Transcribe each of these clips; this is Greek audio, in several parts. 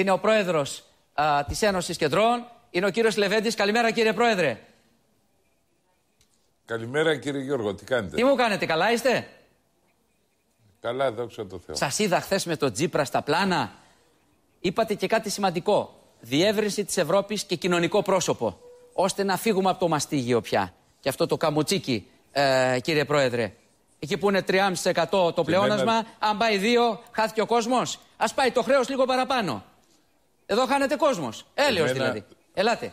είναι ο πρόεδρος της Ένωσης Κεντρών, είναι ο κύριος Λεβέντης. Καλημέρα, κύριε Πρόεδρε. Καλημέρα, κύριε Γιώργο, τι κάνετε. Τι μου κάνετε, καλά είστε. Καλά, δόξα τω Θεώ. Σας είδα χθες με τον Τζίπρα στα πλάνα. Είπατε και κάτι σημαντικό. Διεύρυνση της Ευρώπης και κοινωνικό πρόσωπο. ώστε να φύγουμε από το μαστίγιο πια. Και αυτό το καμουτσίκι, ε, κύριε Πρόεδρε. Εκεί που είναι 3,5% το πλεόνασμα, ένα... αν πάει 2, χάθηκε ο κόσμος. Ας πάει το χρέος λίγο παραπάνω. Εδώ χάνεται κόσμος. Έλεος δηλαδή. Ελάτε.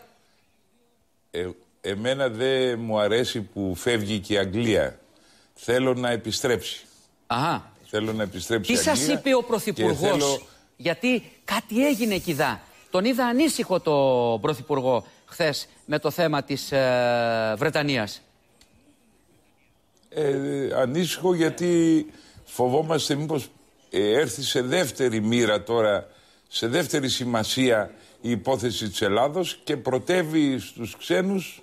Ε, εμένα δεν μου αρέσει που φεύγει και η Αγγλία. Θέλω να επιστρέψει. Αχα. Θέλω να επιστρέψει. Τι σας είπε ο Πρωθυπουργό, Γιατί κάτι έγινε εκεί δά. Τον είδα ανήσυχο το Πρωθυπουργό χθες με το θέμα της ε, Βρετανίας. Ε, ανήσυχο γιατί φοβόμαστε μήπως ε, έρθει σε δεύτερη μοίρα τώρα σε δεύτερη σημασία η υπόθεση της Ελλάδος και πρωτεύει στους ξένους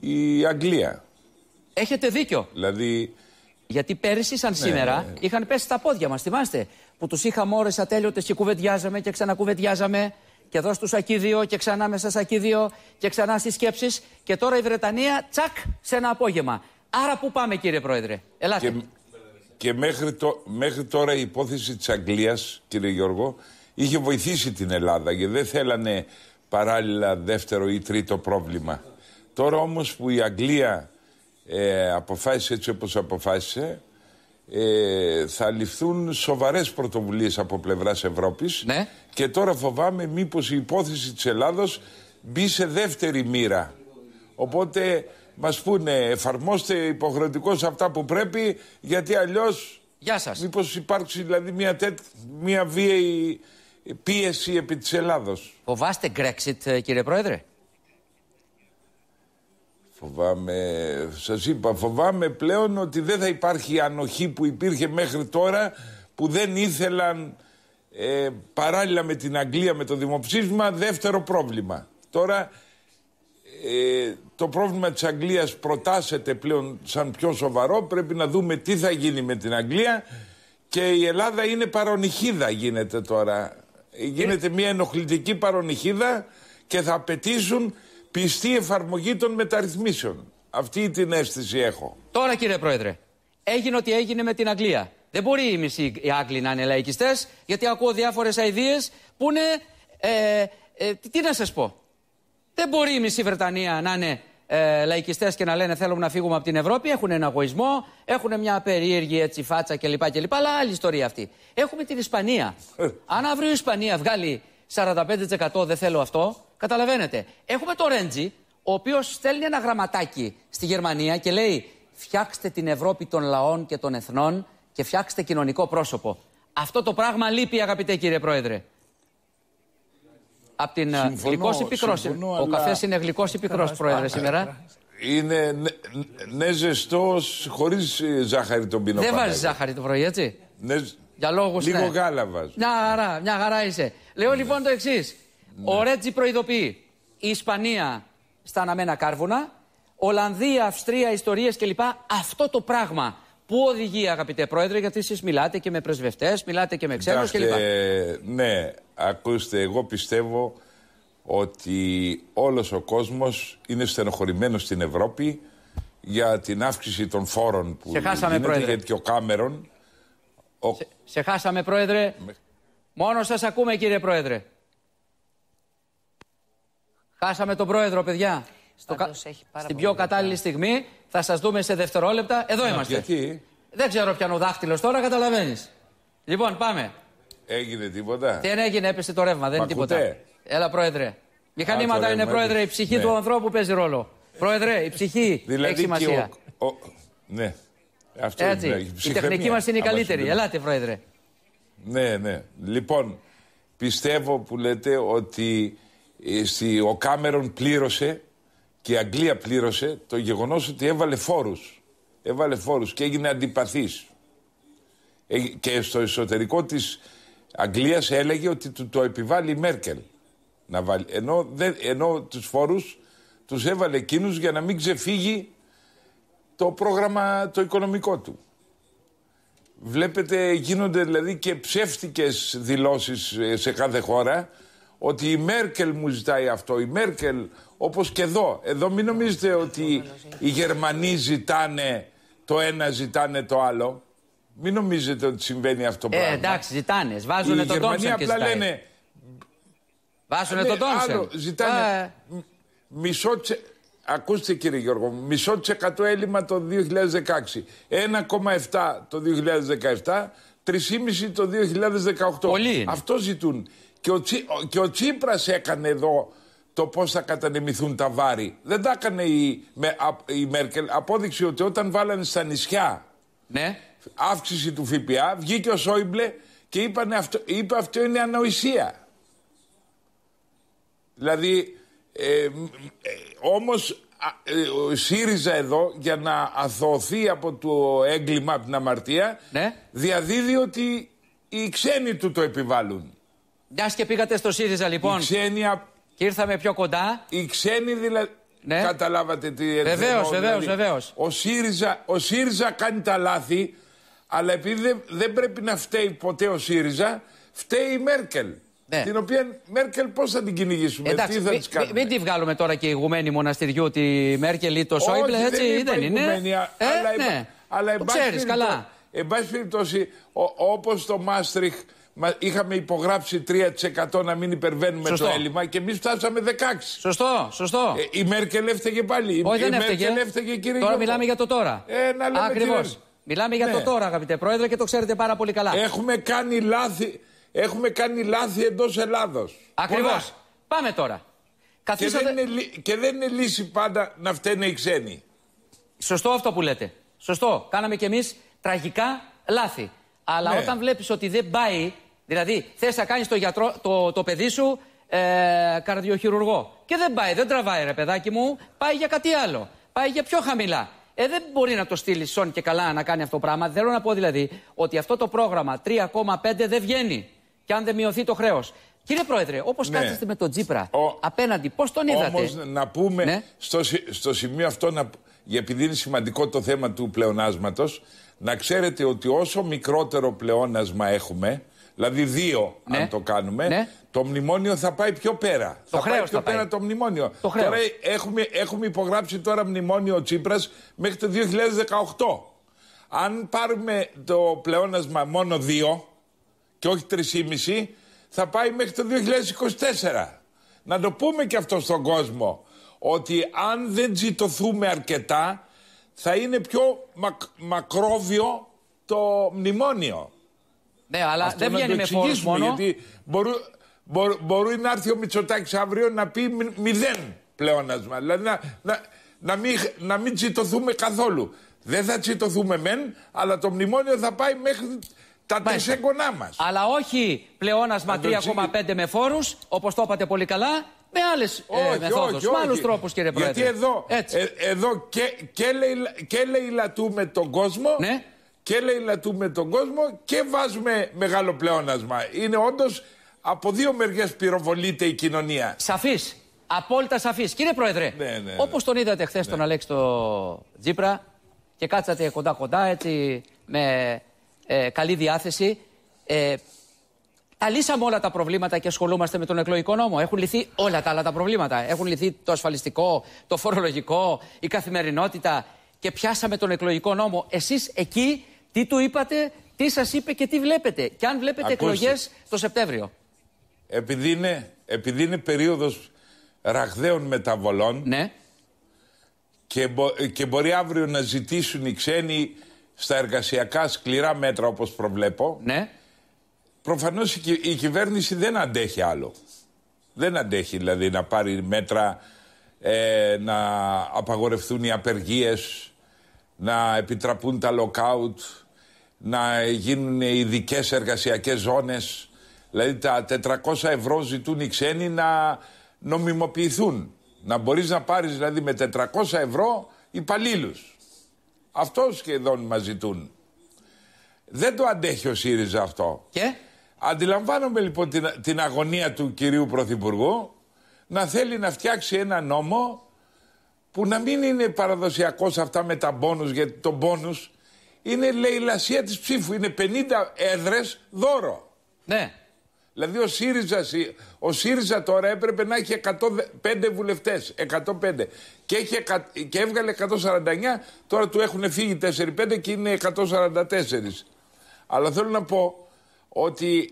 η Αγγλία. Έχετε δίκιο. Δηλαδή... Γιατί πέρυσι, σαν ναι, σήμερα, ναι. είχαν πέσει τα πόδια μας, θυμάστε, που τους είχαμε ώρες ατέλειωτες και κουβεντιάζαμε και ξανακουβεντιάζαμε και εδώ στο σακίδιο και ξανά μέσα σακίδιο και ξανά στις σκέψεις και τώρα η Βρετανία τσακ σε ένα απόγευμα. Άρα πού πάμε κύριε Πρόεδρε. Ελάτε. Και, και μέχρι, το, μέχρι τώρα η υπόθεση της Αγγλίας, κύριε Γιώργο, είχε βοηθήσει την Ελλάδα γιατί δεν θέλανε παράλληλα δεύτερο ή τρίτο πρόβλημα. Τώρα όμως που η Αγγλία ε, αποφάσισε έτσι όπως αποφάσισε ε, θα ληφθούν σοβαρές πρωτοβουλίες από πλευράς Ευρώπης ναι. και τώρα φοβάμαι μήπως η υπόθεση της Ελλάδος μπει σε δεύτερη μοίρα. Οπότε μας πούνε εφαρμόστε υποχρεωτικώς αυτά που πρέπει γιατί αλλιώς Γεια σας. μήπως υπάρξει δηλαδή μια, μια βίαιη πίεση επί της Ελλάδος. Φοβάστε Brexit ε, κύριε Πρόεδρε. Φοβάμαι, σας είπα, φοβάμαι πλέον ότι δεν θα υπάρχει ανοχή που υπήρχε μέχρι τώρα που δεν ήθελαν ε, παράλληλα με την Αγγλία με το δημοψήφισμα δεύτερο πρόβλημα. Τώρα ε, το πρόβλημα της Αγγλίας προτάσεται πλέον σαν πιο σοβαρό. Πρέπει να δούμε τι θα γίνει με την Αγγλία και η Ελλάδα είναι παρονυχίδα γίνεται τώρα γίνεται μια ενοχλητική παρονυχίδα και θα απαιτήσουν πιστή εφαρμογή των μεταρρυθμίσεων. Αυτή την αίσθηση έχω. Τώρα κύριε Πρόεδρε, έγινε ό,τι έγινε με την Αγγλία. Δεν μπορεί οι μισοί οι Άγγλοι να είναι λαϊκιστές, γιατί ακούω διάφορες ιδέες που είναι. Ε, ε τι να σας πω. Δεν μπορεί η μισή Βρετανία να είναι ε, λαϊκιστές και να λένε θέλουμε να φύγουμε από την Ευρώπη, έχουν ένα εγωισμό, έχουν μια περίεργη έτσι φάτσα κλπ. κλπ αλλά άλλη ιστορία αυτή. Έχουμε την Ισπανία. Ε. Αν αύριο η Ισπανία βγάλει 45% δεν θέλω αυτό, καταλαβαίνετε. Έχουμε τον Ρέντζι, ο οποίος στέλνει ένα γραμματάκι στη Γερμανία και λέει φτιάξτε την Ευρώπη των λαών και των εθνών και φτιάξτε κοινωνικό πρόσωπο. Αυτό το πράγμα λείπει αγαπητέ κύριε Πρόεδρε από την ε, γλυκό ή Ο καφες καφές είναι γλυκός ή Πρόεδρε, σήμερα. Είναι ναι, ναι ζεστός, χωρίς ε, ζάχαρη τον πίνακα. Δεν βάζει ζάχαρη το πρωί, έτσι. Ναι, Για Λίγο ναι. γάλα βάζει. Μια χαρά, μια χαρά είσαι. Λέω ναι. λοιπόν το εξής. Ναι. Ο Ρέτζι προειδοποιεί. Η Ισπανία στα αναμένα κάρβουνα. Ολλανδία, Αυστρία, ιστορίες κλπ. Αυτό το πράγμα Πού οδηγεί, αγαπητέ Πρόεδρε, γιατί εσείς μιλάτε και με πρεσβευτές, μιλάτε και με ξένους κλπ. Ναι, ακούστε, εγώ πιστεύω ότι όλος ο κόσμος είναι στενοχωρημένος στην Ευρώπη για την αύξηση των φόρων που σε χάσαμε, ο Κάμερον... Σε, χάσαμε, Πρόεδρε. Με... Μόνο σας ακούμε, κύριε Πρόεδρε. Χάσαμε τον Πρόεδρο, παιδιά. Στο κα... έχει πάρα Στην πιο κατάλληλη στιγμή θα σας δούμε σε δευτερόλεπτα. Εδώ είμαστε. Γιατί? Δεν ξέρω ο δάχτυλος τώρα, καταλαβαίνεις. Λοιπόν, πάμε. Έγινε τίποτα. Δεν έγινε, έπεσε το ρεύμα, δεν είναι τίποτα. Έλα, πρόεδρε. Μηχανήματα είναι, πρόεδρε, η ψυχή του ναι. ανθρώπου παίζει ρόλο. Πρόεδρε, η ψυχή έχει δηλαδή σημασία. Ναι. Αυτό ναι, η, η τεχνική μας είναι η καλύτερη. Ελάτε, πρόεδρε. Ναι, ναι. Λοιπόν, πιστεύω που λέτε ότι ε, ο Κάμερον πλήρωσε και η Αγγλία πλήρωσε το γεγονός ότι έβαλε φόρους. Έβαλε φόρους και έγινε αντιπαθής. Ε, και στο εσωτερικό της Αγγλίας έλεγε ότι του το επιβάλλει η Μέρκελ. Να βάλει. Ενώ, δεν, ενώ τους φόρους τους έβαλε εκείνους για να μην ξεφύγει το πρόγραμμα το οικονομικό του. Βλέπετε γίνονται δηλαδή και ψεύτικες δηλώσεις ε, σε κάθε χώρα ότι η Μέρκελ μου ζητάει αυτό, η Μέρκελ όπως και εδώ. Εδώ μην νομίζετε ότι οι Γερμανοί ζητάνε το ένα, ζητάνε το άλλο. Μην νομίζετε ότι συμβαίνει αυτό το ε, εντάξει, ζητάνε. Βάζουν το Τόμσον απλά ζητάει. λένε. Βάζουν ναι, το Άλλο, ζητάνε. Ε. Μισό τσε... Ακούστε κύριε Γιώργο, μισό τσεκατό εκατό έλλειμμα το 2016, 1,7 το 2017, 3,5 το 2018. Πολύ Αυτό ζητούν. Και ο, Τσι, Τσίπρας έκανε εδώ το πώς θα κατανεμηθούν τα βάρη. Δεν τα έκανε η, με, η Μέρκελ. Απόδειξε ότι όταν βάλανε στα νησιά ναι. αύξηση του ΦΠΑ, βγήκε ο Σόιμπλε και είπανε αυτό, είπε αυτό είναι ανοησία. Δηλαδή, ε, ε όμως ε, ο ΣΥΡΙΖΑ εδώ για να αθωωθεί από το έγκλημα από την αμαρτία ναι. διαδίδει ότι οι ξένοι του το επιβάλλουν. Μια και πήγατε στο ΣΥΡΙΖΑ λοιπόν. Η ξένια... Και ήρθαμε πιο κοντά. Οι ξένοι δηλαδή. Ναι. Καταλάβατε τι εννοώ. Βεβαίως, δηλαδή. βεβαίως, βεβαίως. Ο, ΣΥΡΙΖΑ, κάνει τα λάθη, αλλά επειδή δεν, δεν πρέπει να φταίει ποτέ ο ΣΥΡΙΖΑ, φταίει η Μέρκελ. Ναι. Την οποία Μέρκελ πώς θα την κυνηγήσουμε, Εντάξει, τι θα της κάνουμε. Μην τη βγάλουμε τώρα και ηγουμένη μοναστηριού τη Μέρκελ ή το Σόιμπλε, έτσι δεν, δεν είναι. Ηγουμένη, ε, αλλά, ναι. το ξέρει καλά. Εν πάση περιπτώσει, όπως το Μάστριχ Είχαμε υπογράψει 3% να μην υπερβαίνουμε σωστό. το έλλειμμα και εμείς φτάσαμε 16. Σωστό, σωστό. Ε, η Μέρκελ έφταιγε πάλι. Όχι, η δεν έφταιγε. έφταιγε κύριε τώρα Γιώργο. μιλάμε για το τώρα. Ε, να Ακριβώ. Μιλάμε για το ναι. τώρα, αγαπητέ Πρόεδρε, και το ξέρετε πάρα πολύ καλά. Έχουμε κάνει λάθη, έχουμε κάνει λάθη εντός Ελλάδος. Ακριβώς. Πάμε τώρα. Καθίσατε... Και, δεν είναι, και δεν είναι λύση πάντα να φταίνε οι ξένοι. Σωστό αυτό που λέτε. Σωστό. Κάναμε κι εμείς τραγικά λάθη. Αλλά ναι. όταν βλέπεις ότι δεν πάει Δηλαδή, θες να κάνεις το, το, το παιδί σου ε, καρδιοχειρουργό. Και δεν πάει, δεν τραβάει ρε παιδάκι μου, πάει για κάτι άλλο. Πάει για πιο χαμηλά. Ε, δεν μπορεί να το στείλει σόν και καλά να κάνει αυτό το πράγμα. Θέλω να πω δηλαδή ότι αυτό το πρόγραμμα 3,5 δεν βγαίνει. Και αν δεν μειωθεί το χρέος. Κύριε Πρόεδρε, όπως ναι. με τον Τζίπρα απέναντι, πώς τον είδατε. Όμως να πούμε ναι. στο, στο σημείο αυτό, να, επειδή είναι σημαντικό το θέμα του πλεονάσματος, να ξέρετε ότι όσο μικρότερο πλεόνασμα έχουμε, Δηλαδή δύο, ναι. αν το κάνουμε. Ναι. Το μνημόνιο θα πάει πιο πέρα. Το θα πάει πιο πέρα το μνημόνιο. τώρα έχουμε, έχουμε υπογράψει τώρα μνημόνιο Τσίπρας μέχρι το 2018. Αν πάρουμε το πλεόνασμα μόνο δύο και όχι 3,5, θα πάει μέχρι το 2024. Να το πούμε και αυτό στον κόσμο, ότι αν δεν τζιτωθούμε αρκετά, θα είναι πιο μακρόβιο το μνημόνιο. Ναι, αλλά Αυτό δεν βγαίνει με φόρους μόνο. Γιατί μπορεί, μπορεί, μπορεί, να έρθει ο Μητσοτάκης αύριο να πει μηδέν πλεόνασμα. Δηλαδή να, να, να, μην, να μην τσιτωθούμε καθόλου. Δεν θα τσιτωθούμε μεν, αλλά το μνημόνιο θα πάει μέχρι τα τεσσέγγονά μας. Αλλά όχι πλεόνασμα 3,5 με φόρους, όπως το είπατε πολύ καλά, με άλλες ε, μεθόδους. Με άλλους τρόπους, κύριε Πρόεδρε. Γιατί ε, εδώ, και, και, λαιλατούμε τον κόσμο. Ναι και λαιλατούμε τον κόσμο και βάζουμε μεγάλο πλεόνασμα. Είναι όντως από δύο μεριές πυροβολείται η κοινωνία. Σαφής. Απόλυτα σαφής. Κύριε Πρόεδρε, ναι, ναι, ναι. όπως τον είδατε χθες τον ναι. Αλέξη το Τζίπρα και κάτσατε κοντά-κοντά έτσι με ε, καλή διάθεση. Ε, τα λύσαμε όλα τα προβλήματα και ασχολούμαστε με τον εκλογικό νόμο. Έχουν λυθεί όλα τα άλλα τα προβλήματα. Έχουν λυθεί το ασφαλιστικό, το φορολογικό, η καθημερινότητα και πιάσαμε τον εκλογικό νόμο. Εσείς εκεί τι του είπατε, τι σας είπε και τι βλέπετε. Και αν βλέπετε εκλογές το Σεπτέμβριο. Επειδή είναι, επειδή είναι περίοδος ραγδαίων μεταβολών. Ναι. Και, και μπορεί αύριο να ζητήσουν οι ξένοι στα εργασιακά σκληρά μέτρα όπως προβλέπω. Ναι. Προφανώς η, κυβέρνηση δεν αντέχει άλλο. Δεν αντέχει δηλαδή να πάρει μέτρα ε, να απαγορευτούν οι απεργίες, να επιτραπούν τα lockout, να γίνουν ειδικές εργασιακές ζώνες. Δηλαδή τα 400 ευρώ ζητούν οι ξένοι να νομιμοποιηθούν. Να μπορείς να πάρεις δηλαδή με 400 ευρώ υπαλλήλους. Αυτό σχεδόν μας ζητούν. Δεν το αντέχει ο ΣΥΡΙΖΑ αυτό. Και? Αντιλαμβάνομαι λοιπόν την, την αγωνία του κυρίου Πρωθυπουργού να θέλει να φτιάξει ένα νόμο που να μην είναι παραδοσιακός αυτά με τα μπόνους γιατί το μπόνους είναι λαιλασία της ψήφου. Είναι 50 έδρες δώρο. Ναι. Δηλαδή ο ΣΥΡΙΖΑ, ο ΣΥΡΙΖΑ τώρα έπρεπε να έχει 105 βουλευτέ. 105. Και, έχει, και έβγαλε 149. Τώρα του έχουν φύγει 4-5 και είναι 144. Αλλά θέλω να πω ότι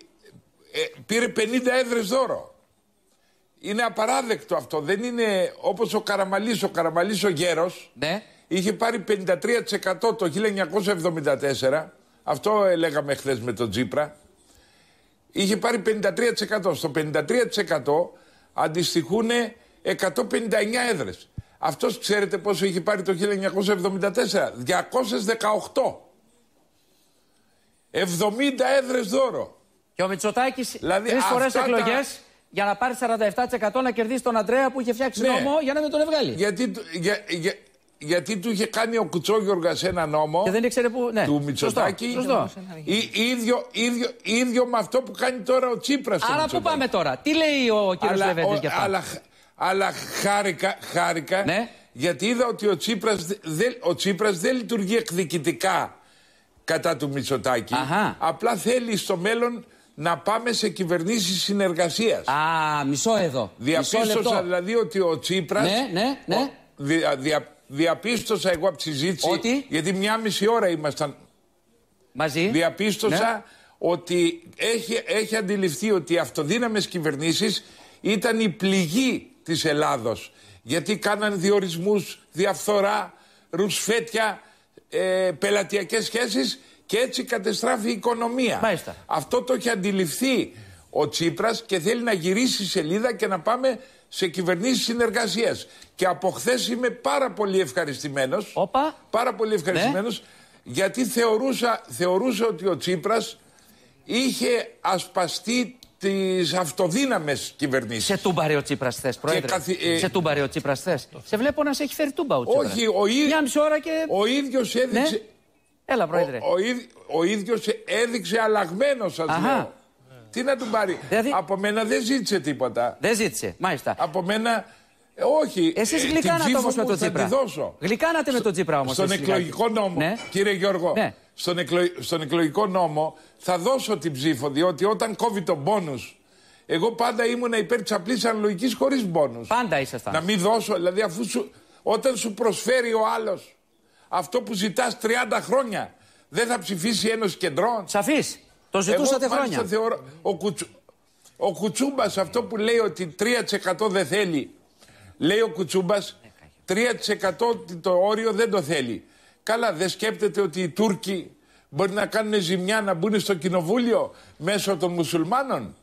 ε, πήρε 50 έδρες δώρο. Είναι απαράδεκτο αυτό. Δεν είναι όπως ο Καραμαλής. Ο Καραμαλής ο γέρος. Ναι είχε πάρει 53% το 1974. Αυτό λέγαμε χθες με τον Τζίπρα. Είχε πάρει 53%. Στο 53% αντιστοιχούν 159 έδρες. Αυτός ξέρετε πόσο είχε πάρει το 1974. 218. 70 έδρες δώρο. Και ο Μητσοτάκης δηλαδή, τρεις φορές εκλογές για να πάρει 47% να κερδίσει τον Αντρέα που είχε φτιάξει ναι. νόμο για να μην τον βγάλει. Γιατί, για, για, γιατί του είχε κάνει ο Κουτσόγιοργας ένα νόμο και δεν ήξερε που, ναι, του Μητσοτάκη. ίδιο, ίδιο, ίδιο με αυτό που κάνει τώρα ο Τσίπρας. Άρα πού πάμε τώρα, τι λέει ο κ. Λεβέντης για αυτό. Αλλά, αλλά χάρηκα, χάρηκα ναι. γιατί είδα ότι ο Τσίπρας, δε, ο δεν λειτουργεί εκδικητικά κατά του Μητσοτάκη. Απλά θέλει στο μέλλον να πάμε σε κυβερνήσεις συνεργασίας. Α, μισό εδώ. Διαπίστωσα μισό λεπτό. δηλαδή ότι ο Τσίπρας. Ναι, ναι, ναι διαπίστωσα εγώ από τη συζήτηση. Ότι. Γιατί μια μισή ώρα ήμασταν. Μαζί. Διαπίστωσα ναι. ότι έχει, αντιληφθεί ότι οι αυτοδύναμες κυβερνήσεις ήταν η πληγή της Ελλάδος. Γιατί κάναν διορισμούς, διαφθορά, ρουσφέτια, ε, πελατειακές σχέσεις και έτσι κατεστράφει η οικονομία. Αυτό το έχει αντιληφθεί ο Τσίπρας και θέλει να γυρίσει σελίδα και να πάμε σε κυβερνήσεις συνεργασίας. Και από χθες είμαι πάρα πολύ ευχαριστημένος. Πάρα πολύ ναι. ευχαριστημένος. Γιατί θεωρούσα, θεωρούσα ότι ο Τσίπρας είχε ασπαστεί τις αυτοδύναμες κυβερνήσεις. Σε τούμπαρε ο Τσίπρας θε, Πρόεδρε. Ε, σε τούμπαρε ο Τσίπρας θε. Σε βλέπω να σε έχει φέρει τούμπα ο Τσίπρας. Όχι, ο ίδιο. Μια ώρα και. Ο ναι. έδειξε. Έλα, Πρόεδρε. Ο, ο ίδιος έδειξε αλλαγμένο, σας λέω. Τι να του πάρει. Δηλαδή... Από μένα δεν ζήτησε τίποτα. Δεν ζήτησε, μάλιστα. Από μένα ε, όχι. Εσείς ε, γλυκάνατε όμω με τον Τσίπρα. Γλυκάνατε με τον τζίπρα όμως. Στον εκλογικό νόμο, ναι. κύριε Γιώργο. Ναι. Στον, στον εκλογικό νόμο θα δώσω την ψήφο, διότι όταν κόβει τον πόνους. Εγώ πάντα ήμουν υπέρ της απλής αναλογικής χωρίς πόνους. Πάντα ήσασταν. Να μην δώσω, δηλαδή αφού σου... όταν σου προσφέρει ο άλλος αυτό που ζητάς 30 χρόνια, δεν θα ψηφίσει ένωση κεντρών. Σαφής. Το ζητούσατε Εγώ, χρόνια. Θεωρώ, ο, Κουτσου, ο Κουτσούμπας αυτό που λέει ότι 3% δεν θέλει. Λέει ο Κουτσούμπας 3% ε, το όριο δεν το θέλει. Καλά, δεν σκέπτεται ότι οι Τούρκοι μπορεί να κάνουν ζημιά να μπουν στο κοινοβούλιο μέσω των μουσουλμάνων.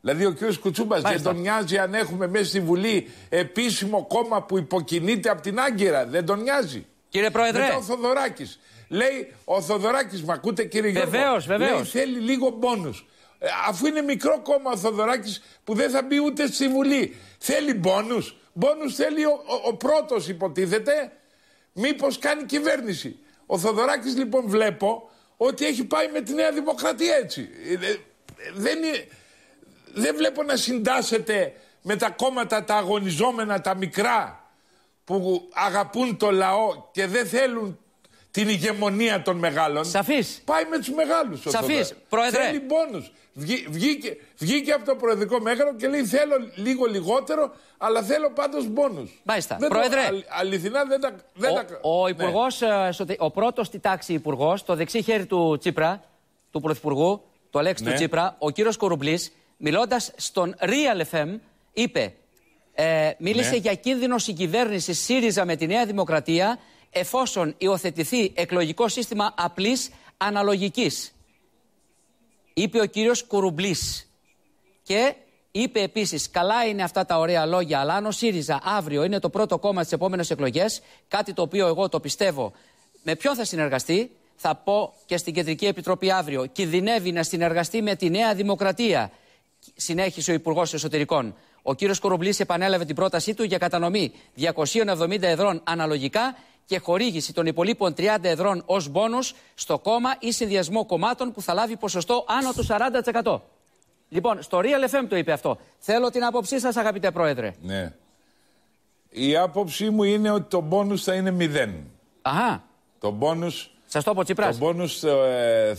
Δηλαδή ο κ. Κουτσούμπας δεν τον νοιάζει αν έχουμε μέσα στη Βουλή επίσημο κόμμα που υποκινείται από την Άγκυρα. Δεν τον νοιάζει. Κύριε Πρόεδρε. Μετά ο Θοδωράκης. Λέει ο Θοδωράκης, μα ακούτε κύριε Γιώργο. θέλει λίγο πόνου. Ε, αφού είναι μικρό κόμμα ο Θοδωράκης που δεν θα μπει ούτε στη Βουλή. Θέλει πόνου. Πόνου θέλει ο, ο, ο πρώτος, υποτίθεται. Μήπως κάνει κυβέρνηση. Ο Θοδωράκης λοιπόν βλέπω ότι έχει πάει με τη Νέα Δημοκρατία έτσι. Ε, δεν, δεν βλέπω να συντάσσεται με τα κόμματα τα αγωνιζόμενα, τα μικρά, που αγαπούν το λαό και δεν θέλουν την ηγεμονία των μεγάλων. Σαφής. Πάει με τους μεγάλους. Σαφή. Πρόεδρε. Θέλει πόνου. Βγή, βγήκε, βγήκε από το προεδρικό μέγαρο και λέει: Θέλω λίγο λιγότερο, αλλά θέλω πάντως πόνου. Μάλιστα. Δεν Πρόεδρε. αληθινά δεν τα. Δεν ο, τα... ο, ναι. ε, ο πρώτος στη τάξη υπουργός, το δεξί χέρι του Τσίπρα, του πρωθυπουργού, το Αλέξη του ναι. Τσίπρα, ο κύριος Κορουμπλής, μιλώντας στον Real FM, είπε ε, μίλησε ναι. για κίνδυνο συγκυβέρνησης ΣΥΡΙΖΑ με τη Νέα Δημοκρατία εφόσον υιοθετηθεί εκλογικό σύστημα απλής αναλογικής. Είπε ο κύριος Κουρουμπλή. Και είπε επίσης: Καλά είναι αυτά τα ωραία λόγια, αλλά αν ο ΣΥΡΙΖΑ αύριο είναι το πρώτο κόμμα στις επόμενες εκλογές, κάτι το οποίο εγώ το πιστεύω, με ποιον θα συνεργαστεί, θα πω και στην Κεντρική Επιτροπή αύριο. Κινδυνεύει να συνεργαστεί με τη Νέα Δημοκρατία, συνέχισε ο Υπουργός Εσωτερικών. Ο κύριος Κορομπλής επανέλαβε την πρότασή του για κατανομή 270 εδρών αναλογικά και χορήγηση των υπολείπων 30 εδρών ως μπόνους στο κόμμα ή συνδυασμό κομμάτων που θα λάβει ποσοστό άνω του 40%. Λοιπόν, στο Real FM το είπε αυτό. Θέλω την άποψή σας, αγαπητέ Πρόεδρε. Ναι. Η άποψή μου είναι ότι το μπόνους θα είναι 0. Αχά. Το μπόνους. Σας το πω Το ε,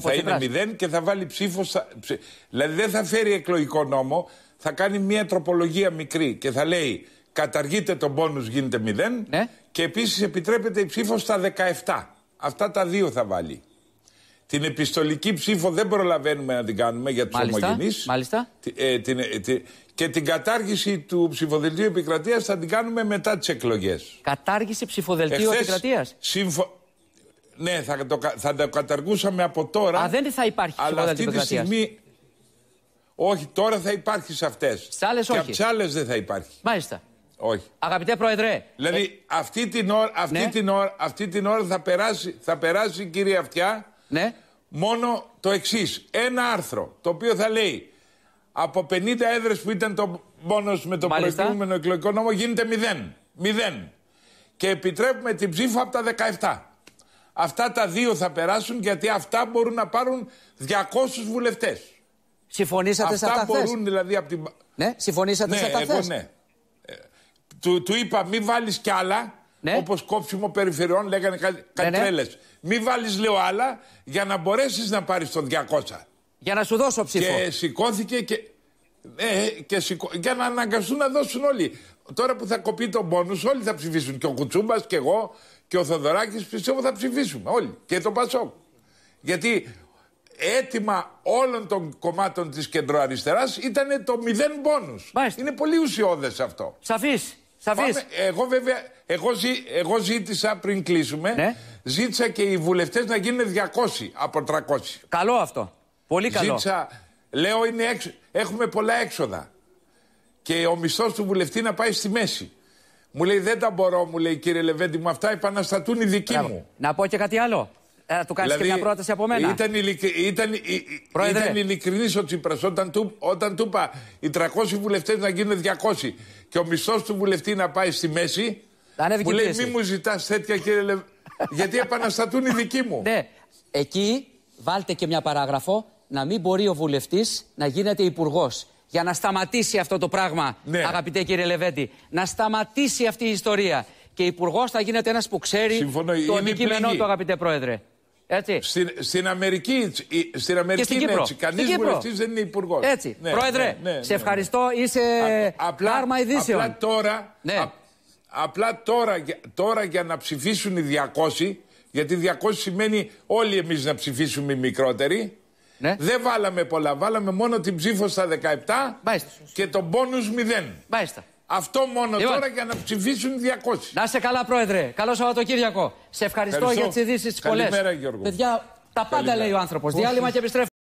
θα είναι 0 και θα βάλει ψήφο. Δηλαδή δεν θα φέρει εκλογικό νόμο, θα κάνει μια τροπολογία μικρή και θα λέει καταργείτε τον πόνους γίνεται μηδέν ναι. και επίσης επιτρέπεται η ψήφος στα 17. Αυτά τα δύο θα βάλει. Την επιστολική ψήφο δεν προλαβαίνουμε να την κάνουμε για τους μάλιστα, ομογενείς. Μάλιστα. Ε, την, ε, και την κατάργηση του ψηφοδελτίου επικρατείας θα την κάνουμε μετά τις εκλογές. Κατάργηση ψηφοδελτίου Εχθές, επικρατείας. Συμφω... Ναι, θα το, καταργούσαμε από τώρα. Α, δεν θα υπάρχει ψηφοδελτίο επικρατείας. τη στιγμή όχι, τώρα θα υπάρχει σε αυτές. Στι άλλε όχι. Και από άλλες δεν θα υπάρχει. Μάλιστα. Όχι. Αγαπητέ Πρόεδρε. Δηλαδή ε... αυτή, την ώρα, αυτή, ναι. την ώρα, αυτή την ώρα θα περάσει, θα περάσει κύριε Αυτιά ναι. μόνο το εξής. Ένα άρθρο το οποίο θα λέει από 50 έδρες που ήταν το μόνο με το Μάλιστα. προηγούμενο εκλογικό νόμο γίνεται 0. Μηδέν. Και επιτρέπουμε την ψήφα από τα 17. Αυτά τα δύο θα περάσουν γιατί αυτά μπορούν να πάρουν 200 βουλευτές. Συμφωνήσατε αυτά σε αυτά μπορούν θες. δηλαδή από την. Ναι, συμφωνήσατε ναι, σε αυτά εγώ, Ναι. Ε, του, του είπα, μην βάλεις κι άλλα. Ναι. Όπως κόψιμο περιφερειών λέγανε κάτι ναι, ναι. Μην βάλεις, λέω, άλλα για να μπορέσεις να πάρεις τον 200. Για να σου δώσω ψήφο. Και σηκώθηκε και. Ε, ε, και σηκώ... Για να αναγκαστούν να δώσουν όλοι. Τώρα που θα κοπεί το πόνου, όλοι θα ψηφίσουν. Και ο Κουτσούμπας και εγώ και ο Θοδωράκης πιστεύω θα ψηφίσουμε. Όλοι. Και το Πασόκ. Γιατί Έτοιμα όλων των κομμάτων της κεντροαριστεράς ήταν το μηδέν πόνου. Είναι πολύ ουσιώδες αυτό. Σαφής. Σαφής. Εγώ βέβαια, εγώ, εγώ ζήτησα πριν κλείσουμε, ναι. ζήτησα και οι βουλευτές να γίνουν 200 από 300. Καλό αυτό. Πολύ καλό. Ζήτησα, λέω, είναι έχουμε πολλά έξοδα. Και ο μισθός του βουλευτή να πάει στη μέση. Μου λέει, δεν τα μπορώ, μου λέει κύριε Λεβέντη μου, αυτά επαναστατούν οι δικοί μου. Να πω και κάτι άλλο. Ε, θα του κάνεις δηλαδή, και μια δηλαδή, πρόταση από μένα. Ήταν, ήταν, ήταν ειλικρινής ο Τσίπρας όταν του, όταν είπα οι 300 βουλευτές να γίνουν 200 και ο μισθός του βουλευτή να πάει στη μέση. Μου λέει μη μου ζητάς τέτοια κύριε Λε... γιατί επαναστατούν οι δικοί μου. Ναι. Εκεί βάλτε και μια παράγραφο να μην μπορεί ο βουλευτής να γίνεται υπουργός. Για να σταματήσει αυτό το πράγμα, ναι. αγαπητέ κύριε Λεβέντη, να σταματήσει αυτή η ιστορία. Και υπουργός θα γίνεται ένας που ξέρει Συμφωνώ. το αντικείμενό του, αγαπητέ Πρόεδρε. Έτσι. Στην, στην Αμερική, στην Αμερική είναι έτσι. Κανείς βουλευτής δεν είναι υπουργός. Έτσι. Ναι, Πρόεδρε, ναι, ναι, σε ευχαριστώ. Είσαι Α, απλά, ειδήσεων. Απλά τώρα, απλά τώρα, τώρα για να ψηφίσουν οι 200, γιατί 200 σημαίνει όλοι εμείς να ψηφίσουμε οι μικρότεροι. Ναι. Δεν βάλαμε πολλά. Βάλαμε μόνο την ψήφο στα 17 και τον πόνους 0. Μάλιστα. Αυτό μόνο λοιπόν. τώρα για να ψηφίσουν 200. Να είστε καλά, Πρόεδρε. Καλό Σαββατοκύριακο. Σε ευχαριστώ, για τις ειδήσεις τη πολλές. Καλημέρα, Γιώργο. Παιδιά, τα πάντα λέει ο άνθρωπος. Διάλειμμα και επιστρέφω.